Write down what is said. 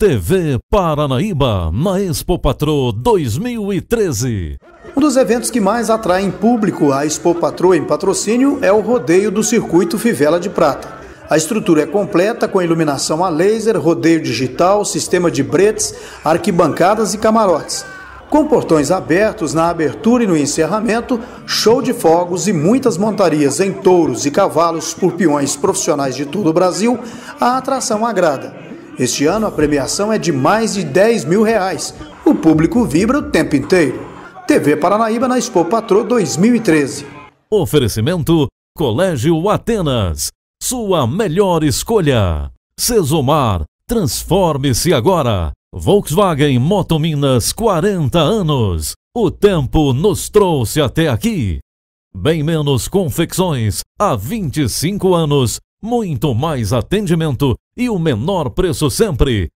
TV Paranaíba na Expo Patrô 2013. Um dos eventos que mais atraem público à Expo Patrô em patrocínio é o rodeio do circuito Fivela de Prata. A estrutura é completa com iluminação a laser, rodeio digital, sistema de bretes, arquibancadas e camarotes. Com portões abertos na abertura e no encerramento, show de fogos e muitas montarias em touros e cavalos por peões profissionais de todo o Brasil, a atração agrada. Este ano a premiação é de mais de 10 mil reais. O público vibra o tempo inteiro. TV Paranaíba na Expo Patrô 2013. Oferecimento Colégio Atenas. Sua melhor escolha. Sesumar. Transforme-se agora. Volkswagen Moto Minas 40 anos. O tempo nos trouxe até aqui. Bem menos confecções. Há 25 anos. Muito mais atendimento e o menor preço sempre.